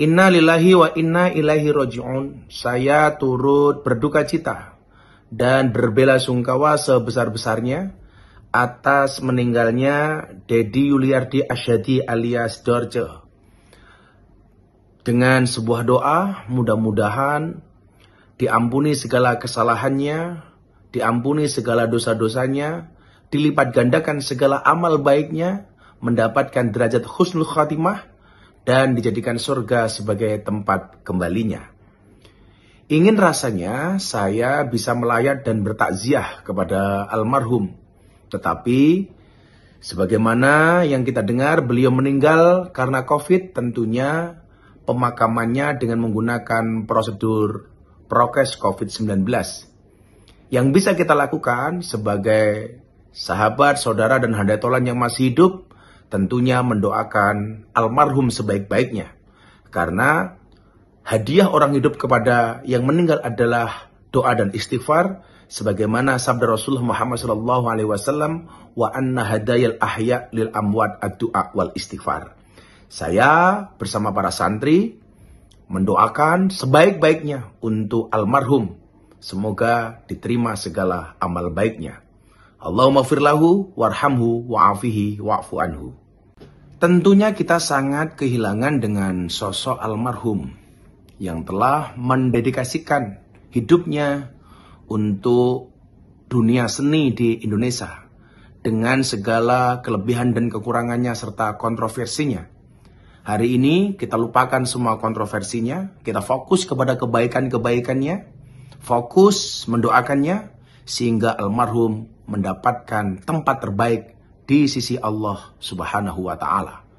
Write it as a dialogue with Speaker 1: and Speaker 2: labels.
Speaker 1: Inna lillahi wa inna ilahi roji'un. Saya turut berduka cita dan berbela sungkawa sebesar-besarnya atas meninggalnya Dedi Yuliardi Ashadi alias Dorje. Dengan sebuah doa, mudah-mudahan diampuni segala kesalahannya, diampuni segala dosa-dosanya, dilipat gandakan segala amal baiknya, mendapatkan derajat khusnul khatimah, dan dijadikan surga sebagai tempat kembalinya. Ingin rasanya saya bisa melayat dan bertakziah kepada almarhum. Tetapi sebagaimana yang kita dengar beliau meninggal karena Covid tentunya pemakamannya dengan menggunakan prosedur prokes Covid-19. Yang bisa kita lakukan sebagai sahabat, saudara, dan handai tolan yang masih hidup tentunya mendoakan almarhum sebaik-baiknya. Karena hadiah orang hidup kepada yang meninggal adalah doa dan istighfar sebagaimana sabda Rasulullah Muhammad sallallahu alaihi wasallam wa anna hadayal ahya lil amwat ad wal istighfar. Saya bersama para santri mendoakan sebaik-baiknya untuk almarhum. Semoga diterima segala amal baiknya. Allahumma firlahu warhamhu wa'afihi wa'fu anhu. Tentunya kita sangat kehilangan dengan sosok almarhum yang telah mendedikasikan hidupnya untuk dunia seni di Indonesia dengan segala kelebihan dan kekurangannya serta kontroversinya. Hari ini kita lupakan semua kontroversinya, kita fokus kepada kebaikan-kebaikannya, fokus mendoakannya sehingga almarhum mendapatkan tempat terbaik di sisi Allah Subhanahu wa taala.